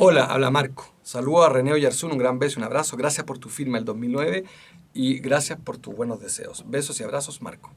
Hola, habla Marco. Saludo a René Oyarzún, un gran beso y un abrazo. Gracias por tu firma el 2009 y gracias por tus buenos deseos. Besos y abrazos, Marco.